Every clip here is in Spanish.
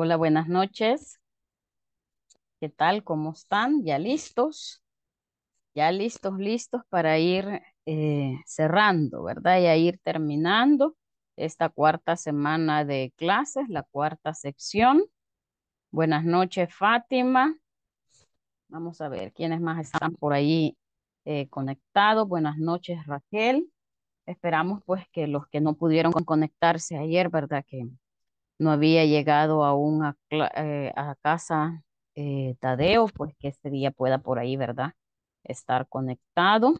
Hola, buenas noches. ¿Qué tal? ¿Cómo están? ¿Ya listos? Ya listos, listos para ir eh, cerrando, ¿verdad? Y a ir terminando esta cuarta semana de clases, la cuarta sección. Buenas noches, Fátima. Vamos a ver quiénes más están por ahí eh, conectados. Buenas noches, Raquel. Esperamos pues que los que no pudieron conectarse ayer, ¿verdad? Que no había llegado aún a, eh, casa eh, Tadeo, pues que este día pueda por ahí, ¿verdad? Estar conectado.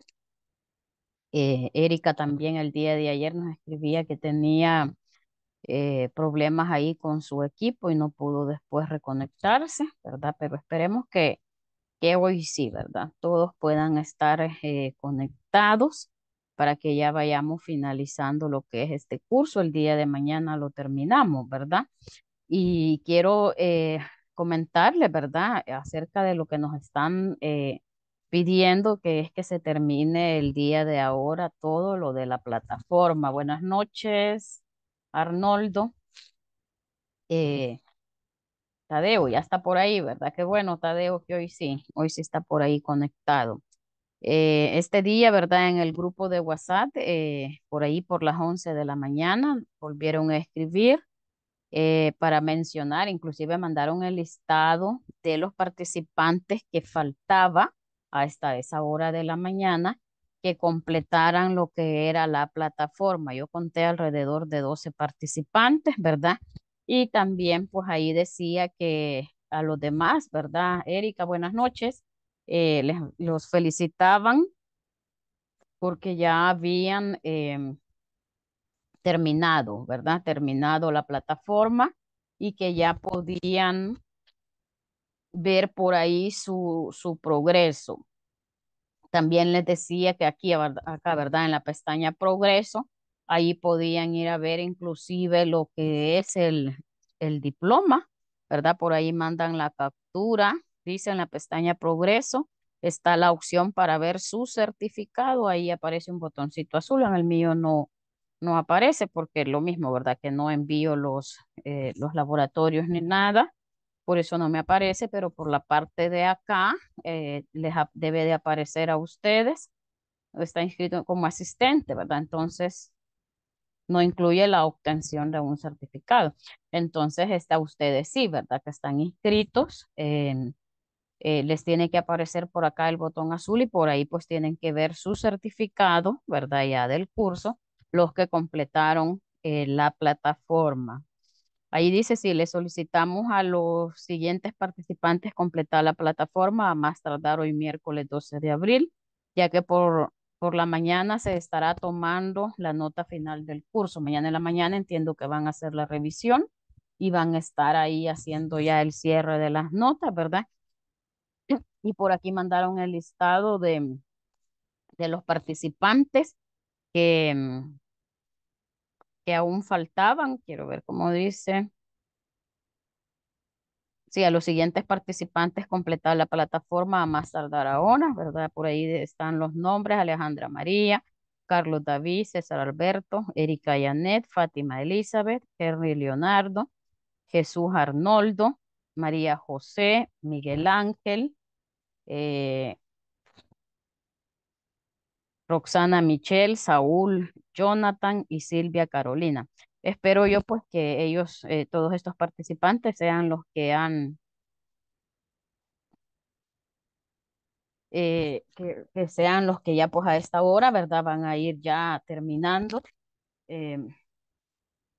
Eh, Erika también el día de ayer nos escribía que tenía problemas ahí con su equipo y no pudo después reconectarse, ¿verdad? Pero esperemos que, que hoy sí, ¿verdad? Todos puedan estar conectados para que ya vayamos finalizando lo que es este curso. El día de mañana lo terminamos, ¿verdad? Y quiero eh, comentarle, ¿verdad?, acerca de lo que nos están eh, pidiendo, que es que se termine el día de ahora todo lo de la plataforma. Buenas noches, Arnoldo. Eh, Tadeo, ya está por ahí, ¿verdad? Qué bueno, Tadeo, que hoy sí, hoy sí está por ahí conectado. Eh, este día, ¿verdad? En el grupo de WhatsApp, eh, por ahí por las 11 de la mañana, volvieron a escribir eh, para mencionar, inclusive mandaron el listado de los participantes que faltaba hasta esa hora de la mañana que completaran lo que era la plataforma. Yo conté alrededor de 12 participantes, ¿verdad? Y también pues ahí decía que a los demás, ¿verdad? Erika, buenas noches. Eh, les, los felicitaban porque ya habían em, terminado, ¿verdad? Terminado la plataforma y que ya podían ver por ahí su, su progreso. También les decía que aquí, acá, ¿verdad? En la pestaña progreso, ahí podían ir a ver inclusive lo que es el, el diploma, ¿verdad? Por ahí mandan la captura dice en la pestaña Progreso, está la opción para ver su certificado, ahí aparece un botoncito azul, en el mío no, no aparece porque es lo mismo, ¿verdad? Que no envío los, eh, los laboratorios ni nada, por eso no me aparece, pero por la parte de acá eh, les debe de aparecer a ustedes, está inscrito como asistente, ¿verdad? Entonces no incluye la obtención de un certificado. Entonces está ustedes sí, ¿verdad? Que están inscritos. en eh, les tiene que aparecer por acá el botón azul y por ahí pues tienen que ver su certificado, ¿verdad? Ya del curso, los que completaron eh, la plataforma. Ahí dice si le solicitamos a los siguientes participantes completar la plataforma a más tardar hoy miércoles 12 de abril, ya que por, por la mañana se estará tomando la nota final del curso. Mañana en la mañana entiendo que van a hacer la revisión y van a estar ahí haciendo ya el cierre de las notas, ¿verdad? Y por aquí mandaron el listado de, de los participantes que, mm, que aún faltaban. Quiero ver cómo dice. Sí, a los siguientes participantes completar la plataforma a más tardar ahora, ¿verdad? Por ahí están los nombres, Alejandra María, Carlos David, César Alberto, Erika Yanet, Fátima Elizabeth, Henry Leonardo, Jesús Arnoldo, María José, Miguel Ángel, eh, Roxana Michelle, Saúl, Jonathan y Silvia Carolina. Espero yo pues que ellos, eh, todos estos participantes sean los que han eh, que, sean los que ya pues a esta hora, ¿verdad? Van a ir ya terminando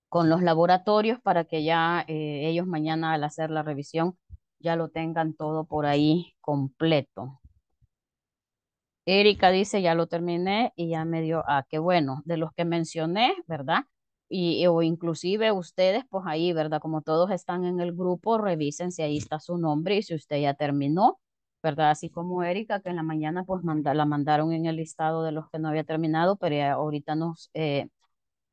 con los laboratorios para que ya ellos mañana al hacer la revisión ya lo tengan todo por ahí completo. Erika dice, ya lo terminé y ya me dio, ah, qué bueno, de los que mencioné, ¿verdad? Y, o inclusive ustedes, pues ahí, ¿verdad? Como todos están en el grupo, revisen si ahí está su nombre y si usted ya terminó, ¿verdad? Así como Erika, que en la mañana pues la mandaron en el listado de los que no había terminado, pero ahorita nos eh,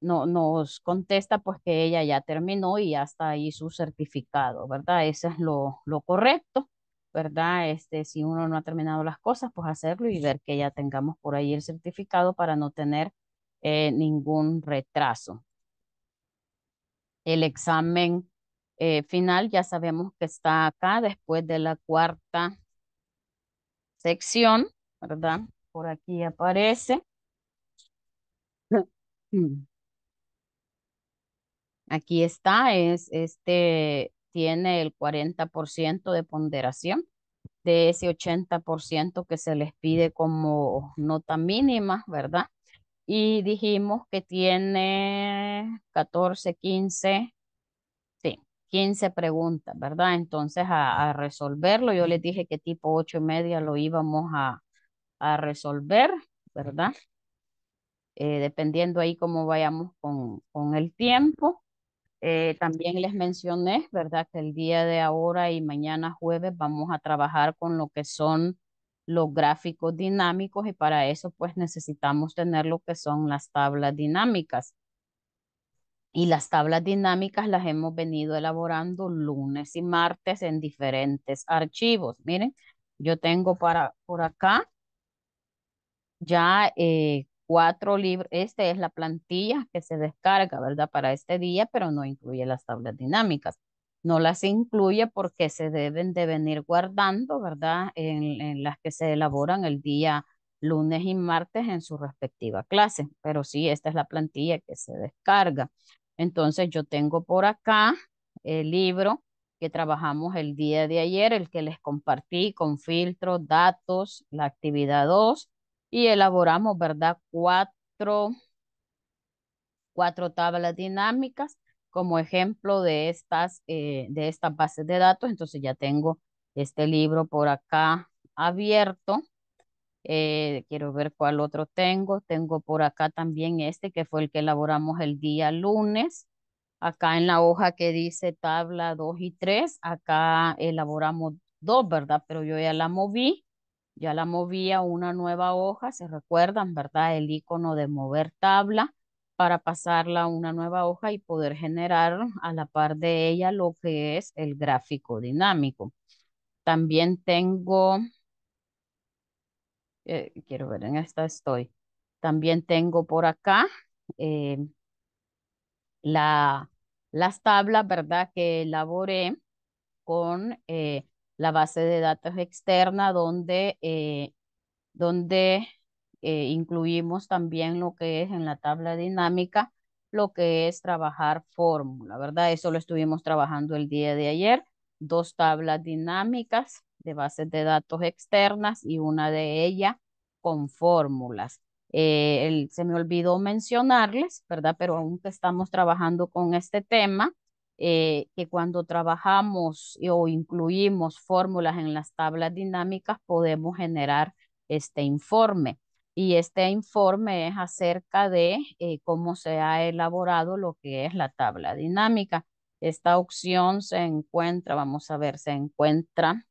no, nos contesta pues que ella ya terminó y ya está ahí su certificado, ¿verdad? Eso es lo, lo correcto, ¿verdad? Este, si uno no ha terminado las cosas, pues hacerlo y ver que ya tengamos por ahí el certificado para no tener eh, ningún retraso. El examen eh, final ya sabemos que está acá después de la cuarta sección, ¿verdad? Por aquí aparece. Mm. Aquí está, es, este tiene el 40% de ponderación de ese 80% que se les pide como nota mínima, ¿verdad? Y dijimos que tiene 14, 15, sí, 15 preguntas, ¿verdad? Entonces a, resolverlo, yo les dije que tipo 8 y media lo íbamos a, resolver, ¿verdad? Eh, dependiendo ahí cómo vayamos con, con el tiempo. Eh, también les mencioné, ¿verdad? Que el día de ahora y mañana jueves vamos a trabajar con lo que son los gráficos dinámicos y para eso pues necesitamos tener lo que son las tablas dinámicas. Y las tablas dinámicas las hemos venido elaborando lunes y martes en diferentes archivos. Miren, yo tengo para por acá ya eh, cuatro libros, esta es la plantilla que se descarga, ¿verdad? Para este día, pero no incluye las tablas dinámicas. No las incluye porque se deben de venir guardando, ¿verdad? En, las que se elaboran el día lunes y martes en su respectiva clase. Pero sí, esta es la plantilla que se descarga. Entonces yo tengo por acá el libro que trabajamos el día de ayer, el que les compartí con filtro, datos, la actividad 2, y elaboramos, ¿verdad? Cuatro, cuatro tablas dinámicas como ejemplo de estas, eh, de estas bases de datos. Entonces ya tengo este libro por acá abierto. Eh, quiero ver cuál otro tengo. Tengo por acá también este que fue el que elaboramos el día lunes. Acá en la hoja que dice tabla 2 y 3, acá elaboramos dos, ¿verdad? Pero yo ya la moví. Ya la movía a una nueva hoja, se recuerdan, ¿verdad? El icono de mover tabla para pasarla a una nueva hoja y poder generar a la par de ella lo que es el gráfico dinámico. También tengo, eh, quiero ver, en esta estoy. También tengo por acá eh, la, las tablas, ¿verdad? Que elaboré con eh, la base de datos externa donde, eh, donde eh, incluimos también lo que es en la tabla dinámica, lo que es trabajar fórmula, ¿verdad? Eso lo estuvimos trabajando el día de ayer, dos tablas dinámicas de bases de datos externas y una de ellas con fórmulas. Eh, se me olvidó mencionarles, ¿verdad? Pero aunque estamos trabajando con este tema, eh, que cuando trabajamos o incluimos fórmulas en las tablas dinámicas podemos generar este informe. Y este informe es acerca de eh, cómo se ha elaborado lo que es la tabla dinámica. Esta opción se encuentra, vamos a ver, se encuentra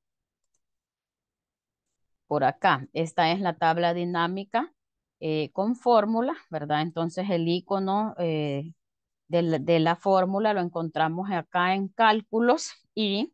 por acá. Esta es la tabla dinámica eh, con fórmulas, ¿verdad? Entonces el icono de la, fórmula lo encontramos acá en cálculos y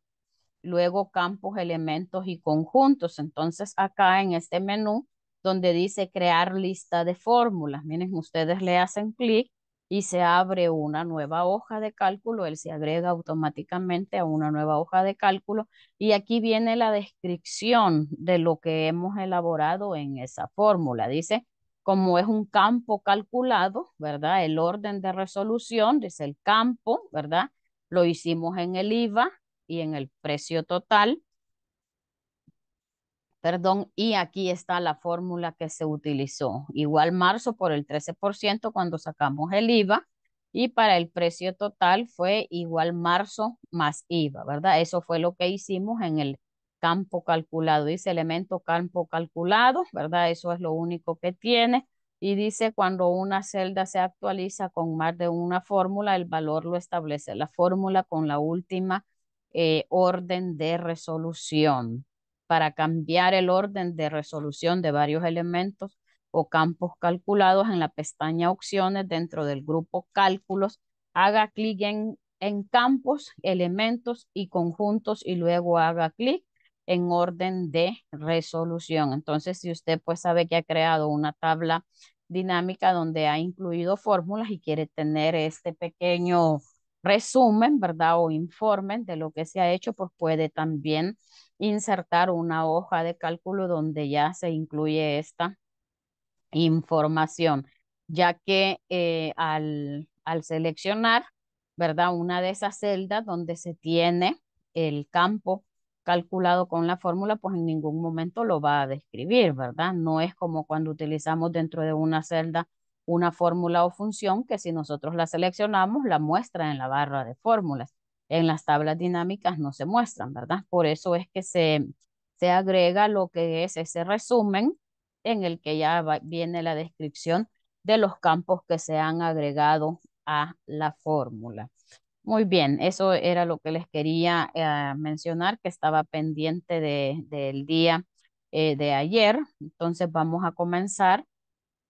luego campos, elementos y conjuntos. Entonces acá en este menú donde dice crear lista de fórmulas, miren, ustedes le hacen clic y se abre una nueva hoja de cálculo, él se agrega automáticamente a una nueva hoja de cálculo y aquí viene la descripción de lo que hemos elaborado en esa fórmula. Dice, como es un campo calculado, ¿verdad? El orden de resolución, es el campo, ¿verdad? Lo hicimos en el IVA y en el precio total. Perdón, y aquí está la fórmula que se utilizó. Igual marzo por el 13% cuando sacamos el IVA y para el precio total fue igual marzo más IVA, ¿verdad? Eso fue lo que hicimos en el campo calculado. Dice elemento campo calculado, ¿verdad? Eso es lo único que tiene. Y dice cuando una celda se actualiza con más de una fórmula, el valor lo establece la fórmula con la última eh, orden de resolución. Para cambiar el orden de resolución de varios elementos o campos calculados en la pestaña opciones dentro del grupo cálculos, haga clic en, en campos, elementos y conjuntos y luego haga clic en orden de resolución. Entonces, si usted pues sabe que ha creado una tabla dinámica donde ha incluido fórmulas y quiere tener este pequeño resumen, ¿verdad? O informe de lo que se ha hecho, pues puede también insertar una hoja de cálculo donde ya se incluye esta información, ya que eh, al, al seleccionar, ¿verdad? Una de esas celdas donde se tiene el campo calculado con la fórmula, pues en ningún momento lo va a describir, ¿verdad? No es como cuando utilizamos dentro de una celda una fórmula o función que si nosotros la seleccionamos, la muestra en la barra de fórmulas. En las tablas dinámicas no se muestran, ¿verdad? Por eso es que se, se agrega lo que es ese resumen en el que ya viene la descripción de los campos que se han agregado a la fórmula. Muy bien, eso era lo que les quería eh, mencionar, que estaba pendiente del día eh, de ayer. Entonces vamos a comenzar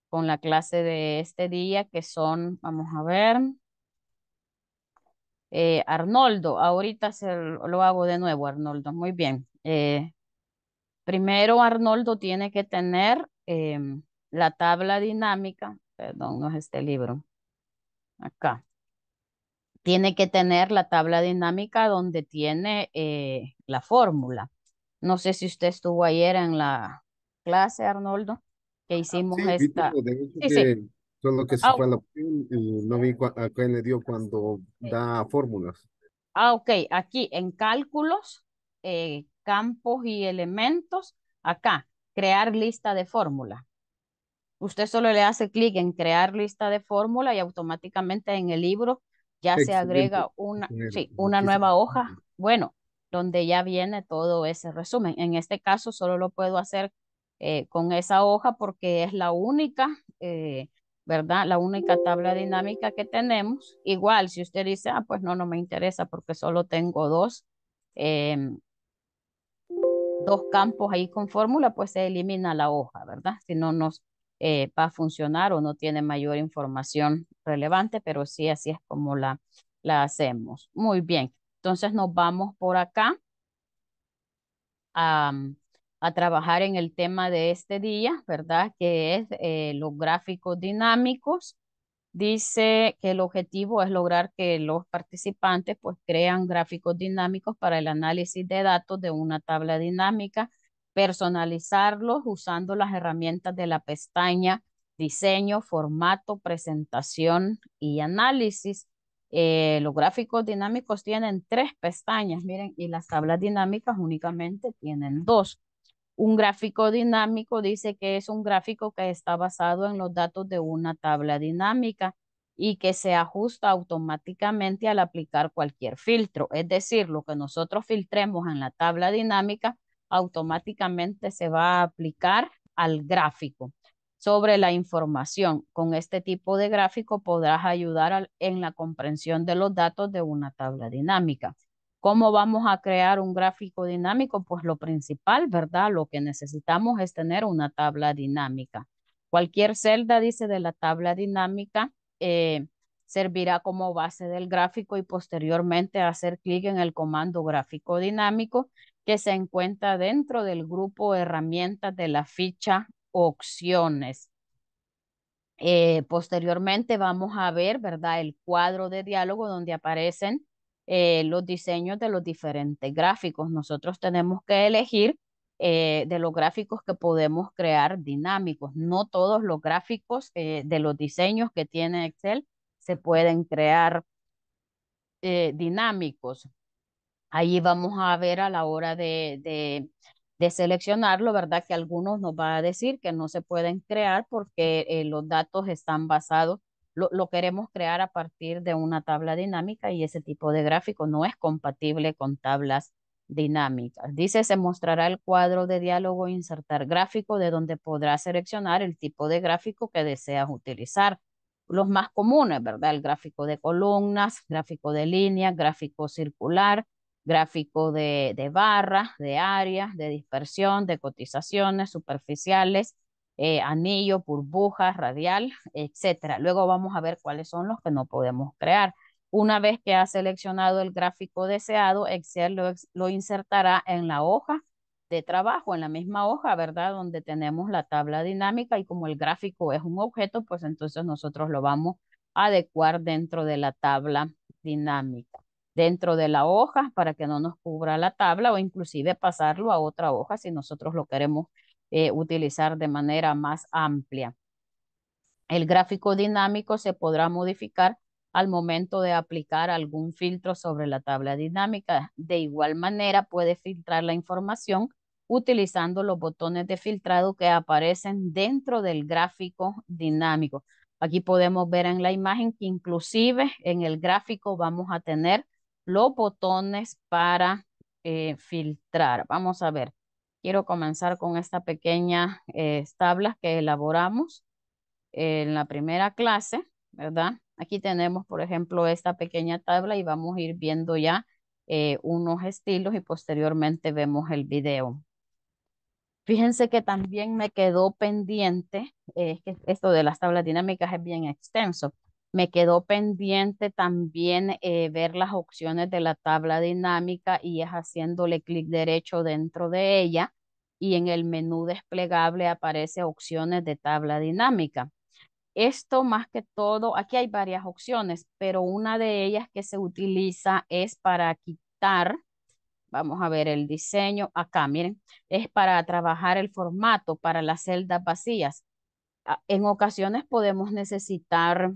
con la clase de este día, que son, vamos a ver, eh, Arnoldo, ahorita se lo hago de nuevo, Arnoldo, muy bien. primero, Arnoldo tiene que tener em, la tabla dinámica, perdón, no es este libro, acá tiene que tener la tabla dinámica donde tiene eh, la fórmula. No sé si usted estuvo ayer en la clase, Arnoldo, que ah, hicimos esta. De sí, sí. Solo que se ah, fue la no vi a le dio cuando da fórmulas. Ah, ok. Aquí en cálculos, eh, campos y elementos, acá, crear lista de fórmula. Usted solo le hace clic en crear lista de fórmula y automáticamente en el libro ya se agrega una, sí, una nueva hoja, bueno, donde ya viene todo ese resumen. En este caso solo lo puedo hacer eh, con esa hoja porque es la única, eh, ¿verdad? La única tabla dinámica que tenemos. Igual, si usted dice, ah, pues no, no me interesa porque solo tengo dos, em, dos campos ahí con fórmula, pues se elimina la hoja, ¿verdad? Si no nos eh, va a funcionar o no tiene mayor información relevante, pero sí, así es como la, la hacemos. Muy bien, entonces nos vamos por acá a, mm, trabajar en el tema de este día, ¿verdad? Que es eh, los gráficos dinámicos. Dice que el objetivo es lograr que los participantes pues crean gráficos dinámicos para el análisis de datos de una tabla dinámica personalizarlos usando las herramientas de la pestaña diseño, formato, presentación y análisis. Eh, los gráficos dinámicos tienen tres pestañas, miren, y las tablas dinámicas únicamente tienen dos. Un gráfico dinámico dice que es un gráfico que está basado en los datos de una tabla dinámica y que se ajusta automáticamente al aplicar cualquier filtro. Es decir, lo que nosotros filtremos en la tabla dinámica automáticamente se va a aplicar al gráfico sobre la información. Con este tipo de gráfico podrás ayudar en la comprensión de los datos de una tabla dinámica. ¿Cómo vamos a crear un gráfico dinámico? Pues lo principal, ¿verdad? Lo que necesitamos es tener una tabla dinámica. Cualquier celda, dice, de la tabla dinámica eh, servirá como base del gráfico y posteriormente hacer clic en el comando gráfico dinámico que se encuentra dentro del grupo herramientas de la ficha opciones. Eh, posteriormente vamos a ver, ¿verdad? El cuadro de diálogo donde aparecen eh, los diseños de los diferentes gráficos. Nosotros tenemos que elegir eh, de los gráficos que podemos crear dinámicos. No todos los gráficos de los diseños que tiene Excel se pueden crear dinámicos. Ahí vamos a ver a la hora de, de, seleccionarlo, ¿verdad? Que algunos nos van a decir que no se pueden crear porque eh, los datos están basados, lo, lo, queremos crear a partir de una tabla dinámica y ese tipo de gráfico no es compatible con tablas dinámicas. Dice, se mostrará el cuadro de diálogo insertar gráfico de donde podrás seleccionar el tipo de gráfico que deseas utilizar los más comunes, ¿verdad? El gráfico de columnas, gráfico de línea gráfico circular, gráfico de, de barras, de áreas, de dispersión, de cotizaciones superficiales, eh, anillo, burbuja, radial, etcétera. Luego vamos a ver cuáles son los que no podemos crear. Una vez que ha seleccionado el gráfico deseado, Excel lo, lo insertará en la hoja de trabajo, en la misma hoja, ¿verdad? Donde tenemos la tabla dinámica y como el gráfico es un objeto, pues entonces nosotros lo vamos a adecuar dentro de la tabla dinámica dentro de la hoja para que no nos cubra la tabla o inclusive pasarlo a otra hoja si nosotros lo queremos eh, utilizar de manera más amplia. El gráfico dinámico se podrá modificar al momento de aplicar algún filtro sobre la tabla dinámica. De igual manera, puede filtrar la información utilizando los botones de filtrado que aparecen dentro del gráfico dinámico. Aquí podemos ver en la imagen que inclusive en el gráfico vamos a tener los botones para eh, filtrar. Vamos a ver. Quiero comenzar con esta pequeña eh, tabla que elaboramos en la primera clase, ¿verdad? Aquí tenemos, por ejemplo, esta pequeña tabla y vamos a ir viendo ya eh, unos estilos y posteriormente vemos el video. Fíjense que también me quedó pendiente, es que esto de las tablas dinámicas es bien extenso, me quedó pendiente también eh, ver las opciones de la tabla dinámica y es haciéndole clic derecho dentro de ella y en el menú desplegable aparece opciones de tabla dinámica. Esto más que todo, aquí hay varias opciones, pero una de ellas que se utiliza es para quitar, vamos a ver el diseño, acá miren, es para trabajar el formato para las celdas vacías. Ah, en ocasiones podemos necesitar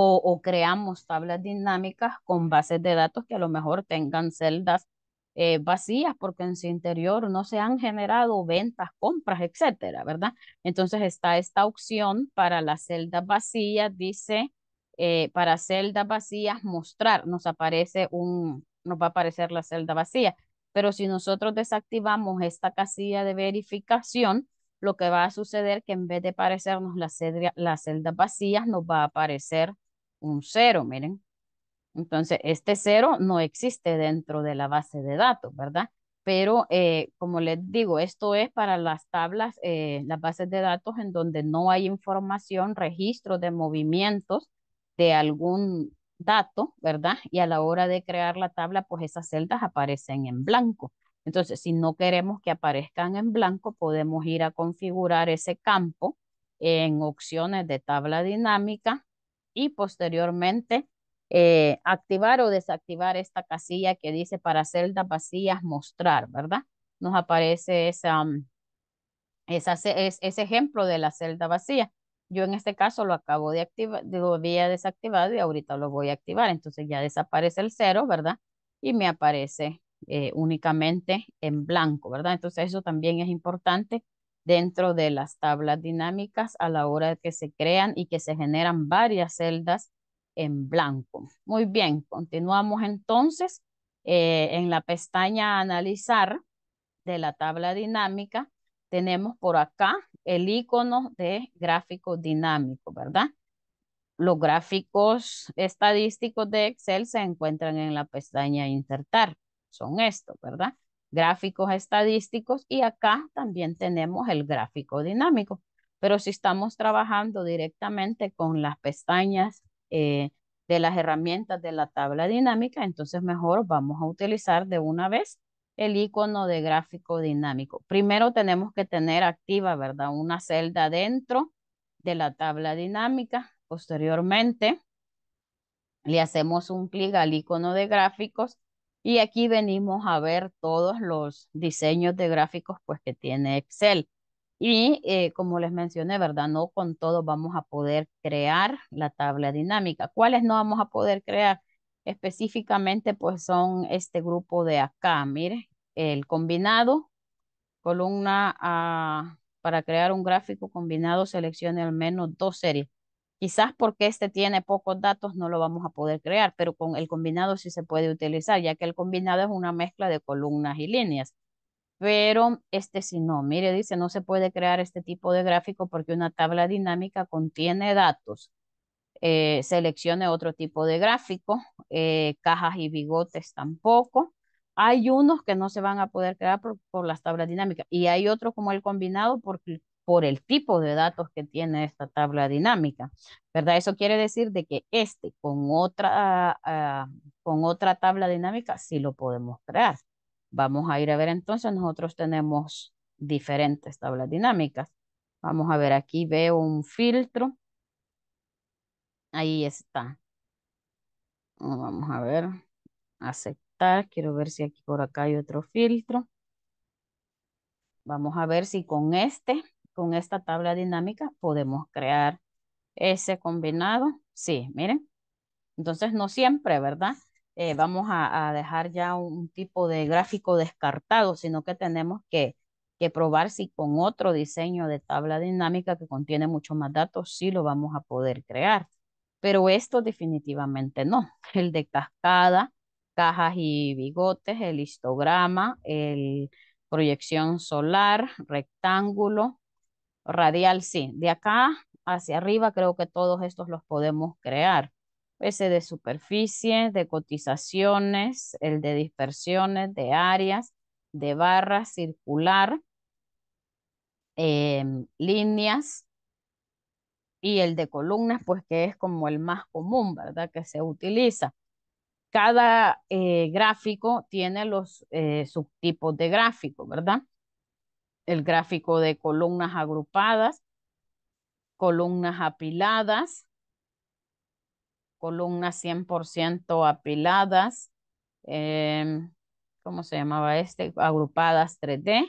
o, creamos tablas dinámicas con bases de datos que a lo mejor tengan celdas eh, vacías porque en su interior no se han generado ventas, compras, etcétera, ¿verdad? Entonces está esta opción para las celdas vacías, dice, eh, para celdas vacías mostrar, nos aparece un, nos va a aparecer la celda vacía, pero si nosotros desactivamos esta casilla de verificación, lo que va a suceder que en vez de aparecernos las, celdas vacías, nos va a aparecer un cero, miren. Entonces, este cero no existe dentro de la base de datos, ¿verdad? Pero, eh, como les digo, esto es para las tablas, eh, las bases de datos en donde no hay información, registro de movimientos de algún dato, ¿verdad? Y a la hora de crear la tabla, pues esas celdas aparecen en blanco. Entonces, si no queremos que aparezcan en blanco, podemos ir a configurar ese campo en opciones de tabla dinámica, y posteriormente eh, activar o desactivar esta casilla que dice para celdas vacías mostrar, ¿verdad? Nos aparece esa, mm, esa, ese ejemplo de la celda vacía. Yo en este caso lo acabo de activar, lo había desactivado y ahorita lo voy a activar. Entonces ya desaparece el cero, ¿verdad? Y me aparece eh, únicamente en blanco, ¿verdad? Entonces eso también es importante dentro de las tablas dinámicas a la hora de que se crean y que se generan varias celdas en blanco. Muy bien, continuamos entonces eh, en la pestaña analizar de la tabla dinámica. Tenemos por acá el icono de gráfico dinámico, ¿verdad? Los gráficos estadísticos de Excel se encuentran en la pestaña insertar. Son estos, ¿verdad? gráficos estadísticos y acá también tenemos el gráfico dinámico. Pero si estamos trabajando directamente con las pestañas eh, de las herramientas de la tabla dinámica, entonces mejor vamos a utilizar de una vez el icono de gráfico dinámico. Primero tenemos que tener activa, ¿verdad? Una celda dentro de la tabla dinámica. Posteriormente le hacemos un clic al icono de gráficos y aquí venimos a ver todos los diseños de gráficos pues, que tiene Excel. Y eh, como les mencioné, ¿verdad? No con todo vamos a poder crear la tabla dinámica. ¿Cuáles no vamos a poder crear? Específicamente, pues son este grupo de acá. Mire, el combinado, columna A, para crear un gráfico combinado, seleccione al menos dos series. Quizás porque este tiene pocos datos no lo vamos a poder crear, pero con el combinado sí se puede utilizar, ya que el combinado es una mezcla de columnas y líneas. Pero este sí no, mire, dice, no se puede crear este tipo de gráfico porque una tabla dinámica contiene datos. Eh, seleccione otro tipo de gráfico, eh, cajas y bigotes tampoco. Hay unos que no se van a poder crear por, por, las tablas dinámicas y hay otros como el combinado porque por el tipo de datos que tiene esta tabla dinámica, ¿verdad? Eso quiere decir de que este con otra, ah, con otra tabla dinámica sí lo podemos crear. Vamos a ir a ver entonces, nosotros tenemos diferentes tablas dinámicas. Vamos a ver, aquí veo un filtro. Ahí está. Vamos a ver, aceptar. Quiero ver si aquí por acá hay otro filtro. Vamos a ver si con este con esta tabla dinámica podemos crear ese combinado. Sí, miren. Entonces no siempre, ¿verdad? Eh, vamos a, dejar ya un tipo de gráfico descartado, sino que tenemos que, que probar si con otro diseño de tabla dinámica que contiene mucho más datos, sí lo vamos a poder crear. Pero esto definitivamente no. El de cascada, cajas y bigotes, el histograma, el proyección solar, rectángulo, radial sí. De acá hacia arriba creo que todos estos los podemos crear. Ese de superficie, de cotizaciones, el de dispersiones, de áreas, de barra circular, em, líneas y el de columnas, pues que es como el más común, ¿verdad? Que se utiliza. Cada eh, gráfico tiene los eh, subtipos de gráfico, ¿verdad? el gráfico de columnas agrupadas, columnas apiladas, columnas 100% apiladas, em, ¿cómo se llamaba este? Agrupadas 3D.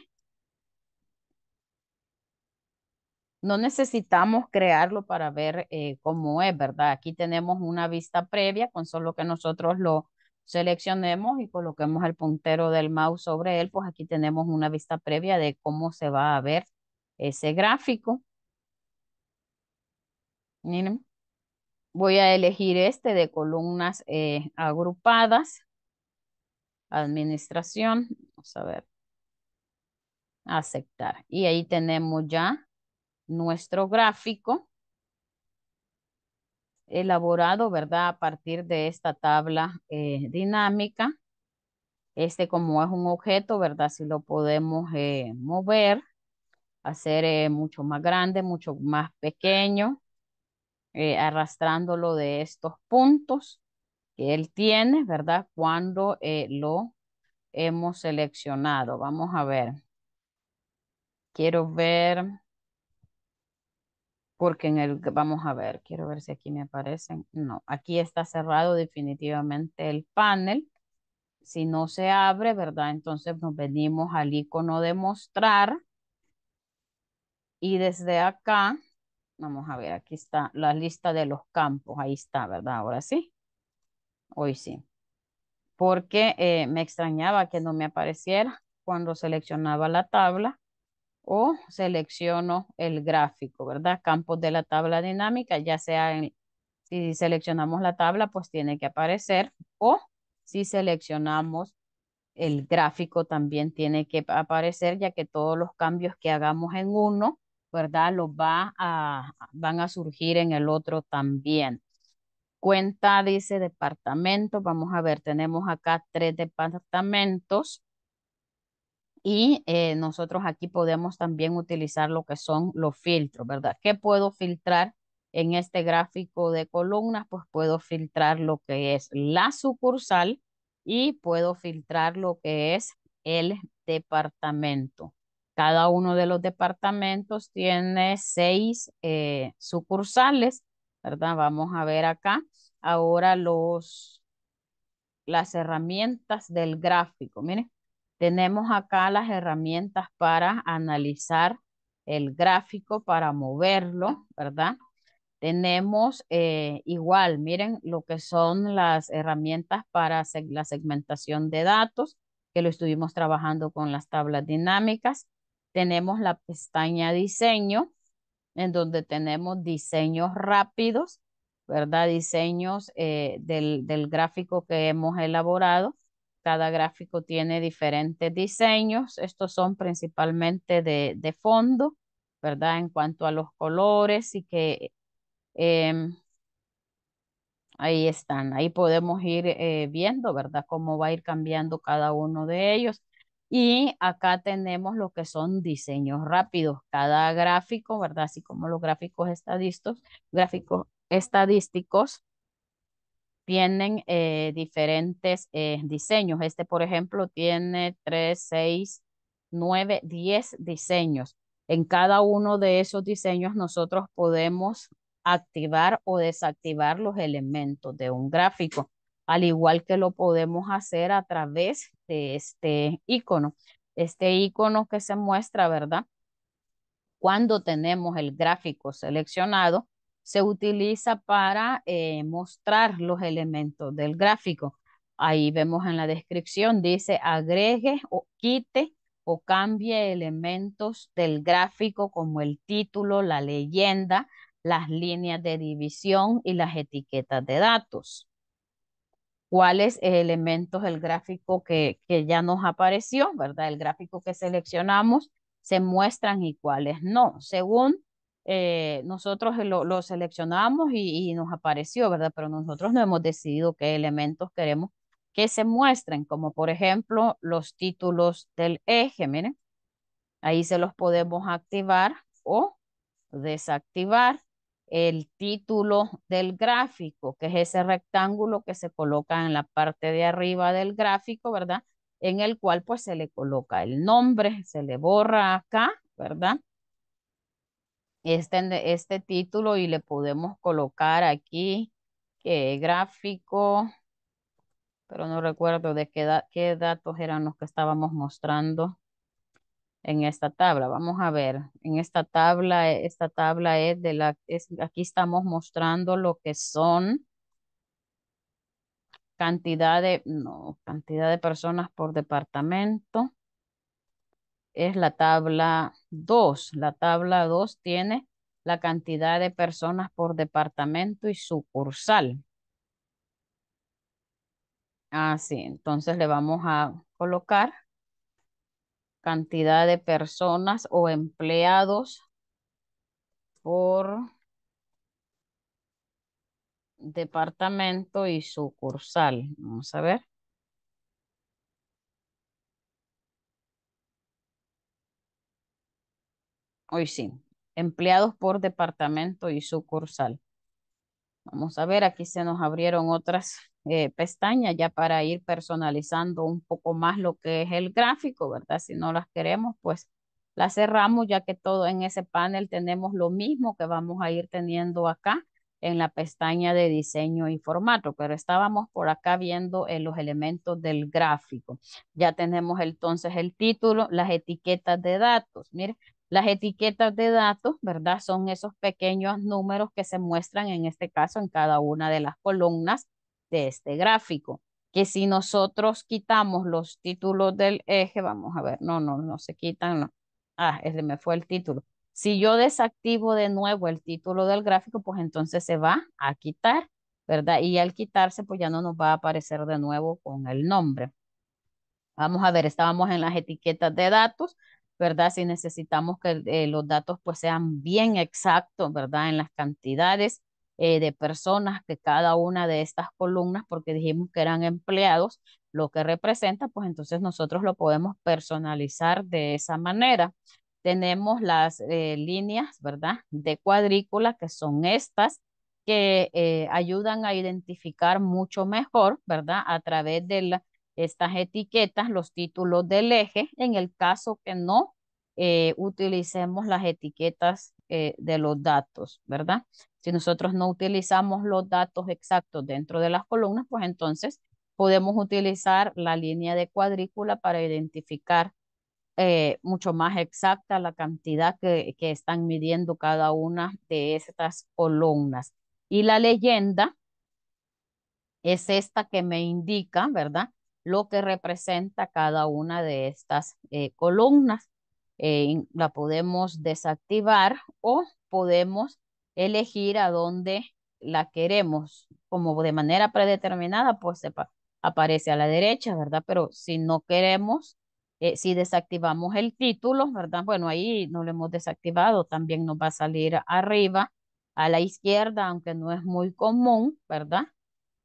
No necesitamos crearlo para ver eh, cómo es, ¿verdad? Aquí tenemos una vista previa con solo que nosotros lo seleccionemos y coloquemos el puntero del mouse sobre él, pues aquí tenemos una vista previa de cómo se va a ver ese gráfico. Miren, voy a elegir este de columnas eh, agrupadas, administración, vamos a ver, aceptar. Y ahí tenemos ya nuestro gráfico elaborado, ¿verdad? A partir de esta tabla eh, dinámica. Este como es un objeto, ¿verdad? Si lo podemos eh, mover, hacer eh, mucho más grande, mucho más pequeño, arrastrándolo de estos puntos que él tiene, ¿verdad? Cuando lo hemos seleccionado. Vamos a ver. Quiero ver porque en el, vamos a ver, quiero ver si aquí me aparecen. No, aquí está cerrado definitivamente el panel. Si no se abre, ¿verdad? Entonces nos venimos al icono de mostrar. Y desde acá, vamos a ver, aquí está la lista de los campos. Ahí está, ¿verdad? Ahora sí. Hoy sí. Porque eh, me extrañaba que no me apareciera cuando seleccionaba la tabla o selecciono el gráfico, ¿verdad? Campos de la tabla dinámica, ya sea si seleccionamos la tabla, pues tiene que aparecer, o si seleccionamos el gráfico también tiene que aparecer, ya que todos los cambios que hagamos en uno, ¿verdad? Los va a, van a surgir en el otro también. Cuenta, dice, departamento, Vamos a ver, tenemos acá tres departamentos. Y eh, nosotros aquí podemos también utilizar lo que son los filtros, ¿verdad? ¿Qué puedo filtrar en este gráfico de columnas? Pues puedo filtrar lo que es la sucursal y puedo filtrar lo que es el departamento. Cada uno de los departamentos tiene seis eh, sucursales, ¿verdad? Vamos a ver acá ahora los, las herramientas del gráfico. Miren, tenemos acá las herramientas para analizar el gráfico, para moverlo, ¿verdad? Tenemos eh, igual, miren lo que son las herramientas para la segmentación de datos, que lo estuvimos trabajando con las tablas dinámicas. Tenemos la pestaña diseño, en donde tenemos diseños rápidos, ¿verdad? Diseños eh, del gráfico que hemos elaborado cada gráfico tiene diferentes diseños. Estos son principalmente de, fondo, ¿verdad? En cuanto a los colores y que em, ahí están. Ahí podemos ir eh, viendo, ¿verdad? Cómo va a ir cambiando cada uno de ellos. Y acá tenemos lo que son diseños rápidos. Cada gráfico, ¿verdad? Así como los gráficos estadísticos, gráficos estadísticos tienen eh, diferentes eh, diseños. Este, por ejemplo, tiene 3, 6, 9, 10 diseños. En cada uno de esos diseños nosotros podemos activar o desactivar los elementos de un gráfico, al igual que lo podemos hacer a través de este icono. Este icono que se muestra, ¿verdad? Cuando tenemos el gráfico seleccionado, se utiliza para eh, mostrar los elementos del gráfico. Ahí vemos en la descripción, dice agregue o quite o cambie elementos del gráfico como el título, la leyenda, las líneas de división y las etiquetas de datos. ¿Cuáles elementos del gráfico que, que ya nos apareció, verdad? El gráfico que seleccionamos se muestran y cuáles no, según eh, nosotros eh, lo, seleccionamos y, y, nos apareció, ¿verdad? Pero nosotros no hemos decidido qué elementos queremos que se muestren, como por ejemplo los títulos del eje, miren, ahí se los podemos activar o desactivar el título del gráfico, que es ese rectángulo que se coloca en la parte de arriba del gráfico, ¿verdad? En el cual pues se le coloca el nombre, se le borra acá, ¿verdad? este, e, este título y le podemos colocar aquí que gráfico, pero no recuerdo de qué, datos eran los que estábamos mostrando en esta tabla. Vamos a ver, en esta tabla, e, esta tabla es de la, es, aquí estamos mostrando lo que son cantidad de, no, cantidad de personas por departamento es la tabla 2. La tabla 2 tiene la cantidad de personas por departamento y sucursal. Así, ah, entonces le vamos a colocar cantidad de personas o empleados por departamento y sucursal. Vamos a ver. Hoy sí. Empleados por departamento y sucursal. Vamos a ver, aquí se nos abrieron otras eh, pestañas ya para ir personalizando un poco más lo que es el gráfico, ¿verdad? Si no las queremos, pues las cerramos ya que todo en ese panel tenemos lo mismo que vamos a ir teniendo acá en la pestaña de diseño y formato, pero estábamos por acá viendo eh, los elementos del gráfico. Ya tenemos entonces el título, las etiquetas de datos. Mire, las etiquetas de datos, ¿verdad? Son esos pequeños números que se muestran en este caso en cada una de las columnas de este gráfico. Que si nosotros quitamos los títulos del eje, vamos a ver, no, no, no se quitan. Ah, ese eh, me fue el título. Si yo desactivo de nuevo el título del gráfico, pues entonces se va a quitar, ¿verdad? Y al quitarse, pues ya no nos va a aparecer de nuevo con el nombre. Vamos a ver, estábamos en las etiquetas de datos. ¿verdad? Si necesitamos que eh, los datos pues sean bien exactos, ¿verdad? En las cantidades eh, de personas que cada una de estas columnas, porque dijimos que eran empleados, lo que representa, pues entonces nosotros lo podemos personalizar de esa manera. Tenemos las eh, líneas, ¿verdad? De cuadrícula, que son estas, que ayudan a identificar mucho mejor, ¿verdad? A través de la, estas etiquetas, los títulos del eje, en el caso que no eh, utilicemos las etiquetas eh, de los datos, ¿verdad? Si nosotros no utilizamos los datos exactos dentro de las columnas, pues entonces podemos utilizar la línea de cuadrícula para identificar eh, mucho más exacta la cantidad que, que, están midiendo cada una de estas columnas. Y la leyenda es esta que me indica, ¿verdad? lo que representa cada una de estas eh, columnas. Eh, la podemos desactivar o podemos elegir a dónde la queremos, como de manera predeterminada, pues aparece a la derecha, ¿verdad? Pero si no queremos, eh, si desactivamos el título, ¿verdad? Bueno, ahí no lo hemos desactivado, también nos va a salir arriba, a la izquierda, aunque no es muy común, ¿verdad?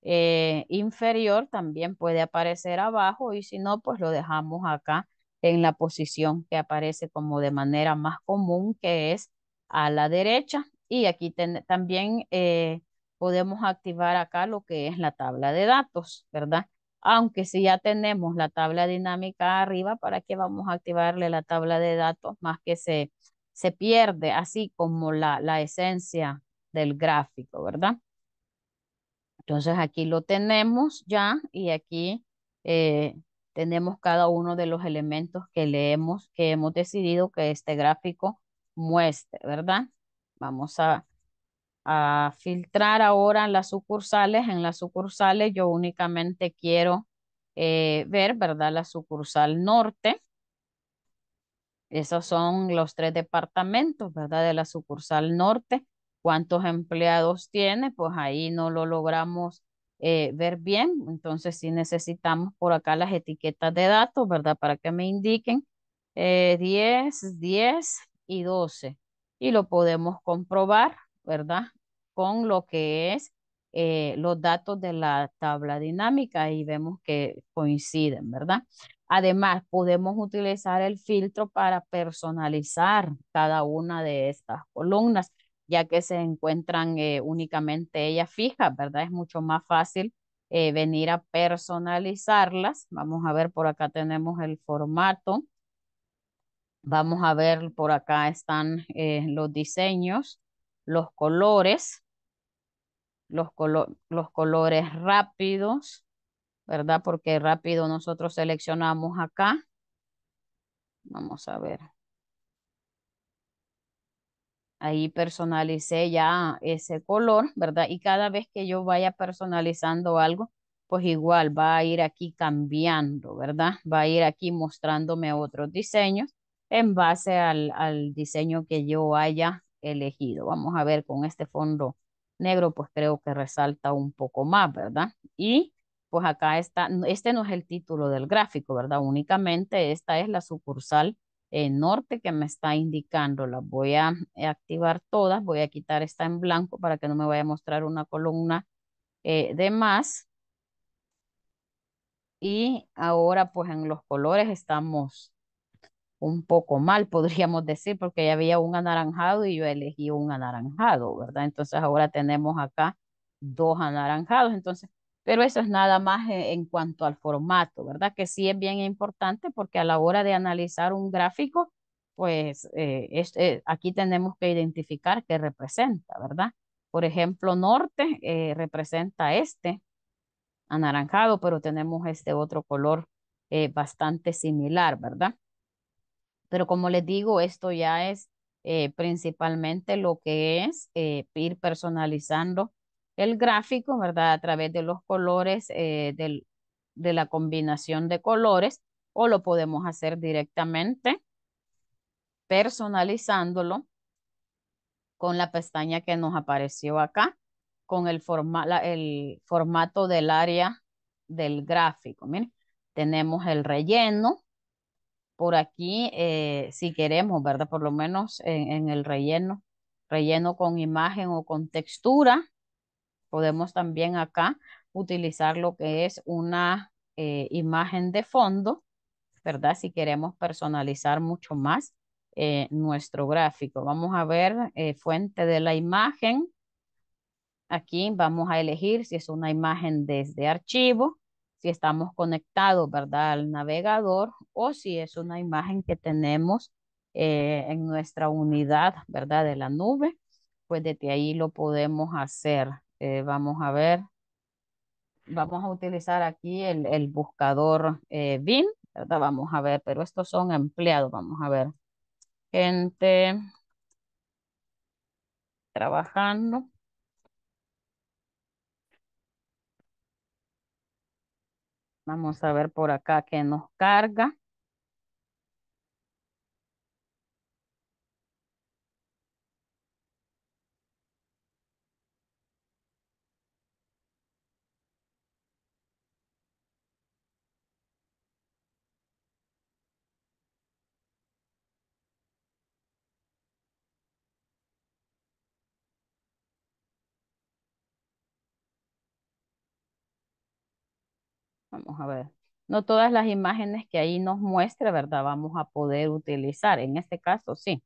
Eh, inferior también puede aparecer abajo y si no, pues lo dejamos acá en la posición que aparece como de manera más común, que es a la derecha. Y aquí también eh, podemos activar acá lo que es la tabla de datos, ¿verdad? Aunque si ya tenemos la tabla dinámica arriba, ¿para qué vamos a activarle la tabla de datos? Más que se, se pierde así como la, la esencia del gráfico, ¿verdad? Entonces aquí lo tenemos ya y aquí eh, tenemos cada uno de los elementos que leemos, que hemos decidido que este gráfico muestre, ¿verdad? Vamos a, filtrar ahora las sucursales. En las sucursales yo únicamente quiero eh, ver, ¿verdad? La sucursal norte. Esos son los tres departamentos, ¿verdad? De la sucursal norte cuántos empleados tiene, pues ahí no lo logramos eh, ver bien. Entonces si necesitamos por acá las etiquetas de datos, ¿verdad? Para que me indiquen 10, eh, 10 y 12. Y lo podemos comprobar, ¿verdad? Con lo que es eh, los datos de la tabla dinámica y vemos que coinciden, ¿verdad? Además, podemos utilizar el filtro para personalizar cada una de estas columnas ya que se encuentran eh, únicamente ellas fijas, ¿verdad? Es mucho más fácil eh, venir a personalizarlas. Vamos a ver, por acá tenemos el formato. Vamos a ver, por acá están eh, los diseños, los colores, los, los colores rápidos, ¿verdad? Porque rápido nosotros seleccionamos acá. Vamos a ver ahí personalicé ya ese color, ¿verdad? Y cada vez que yo vaya personalizando algo, pues igual va a ir aquí cambiando, ¿verdad? Va a ir aquí mostrándome otros diseños en base al, al diseño que yo haya elegido. Vamos a ver con este fondo negro, pues creo que resalta un poco más, ¿verdad? Y pues acá está, este no es el título del gráfico, ¿verdad? Únicamente esta es la sucursal norte que me está indicando. Las voy a activar todas, voy a quitar esta en blanco para que no me vaya a mostrar una columna eh, de más. Y ahora pues en los colores estamos un poco mal, podríamos decir, porque ya había un anaranjado y yo elegí un anaranjado, ¿verdad? Entonces ahora tenemos acá dos anaranjados. Entonces pero eso es nada más e, en, cuanto al formato, ¿verdad? Que sí es bien importante porque a la hora de analizar un gráfico, pues eh, eh, aquí tenemos que identificar qué representa, ¿verdad? Por ejemplo, norte eh, representa este anaranjado, pero tenemos este otro color bastante similar, ¿verdad? Pero como les digo, esto ya es principalmente lo que es ir personalizando el gráfico, ¿verdad? A través de los colores, eh, del, de la combinación de colores, o lo podemos hacer directamente personalizándolo con la pestaña que nos apareció acá, con el, forma, el formato del área del gráfico. Miren, tenemos el relleno. Por aquí, eh, si queremos, ¿verdad? Por lo menos en el relleno, relleno con imagen o con textura, podemos también acá utilizar lo que es una eh, imagen de fondo, ¿verdad? Si queremos personalizar mucho más eh, nuestro gráfico. Vamos a ver eh, fuente de la imagen. Aquí vamos a elegir si es una imagen desde archivo, si estamos conectados, ¿verdad? Al navegador o si es una imagen que tenemos en nuestra unidad, ¿verdad? De la nube, pues desde ahí lo podemos hacer. Eh, vamos a ver. Vamos a utilizar aquí el, buscador bin eh, ¿verdad? Vamos a ver, pero estos son empleados, vamos a ver. Gente trabajando. Vamos a ver por acá que nos carga. a ver, no todas las imágenes que ahí nos muestra, ¿verdad? Vamos a poder utilizar. En este caso, sí,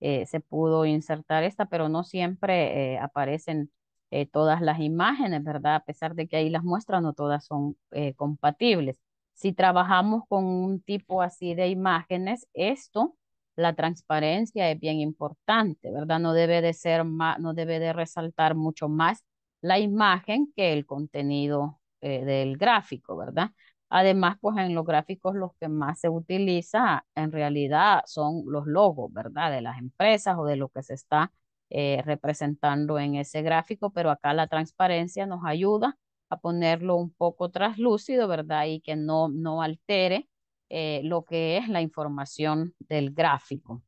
eh, se pudo insertar esta, pero no siempre eh, aparecen eh, todas las imágenes, ¿verdad? A pesar de que ahí las muestran, no todas son compatibles. Si trabajamos con un tipo así de imágenes, esto, la transparencia es bien importante, ¿verdad? No debe de ser más, no debe de resaltar mucho más la imagen que el contenido eh, del gráfico, ¿verdad? Además, pues en los gráficos los que más se utiliza en realidad son los logos, ¿verdad? De las empresas o de lo que se está eh, representando en ese gráfico, pero acá la transparencia nos ayuda a ponerlo un poco traslúcido, ¿verdad? Y que no, no altere eh, lo que es la información del gráfico.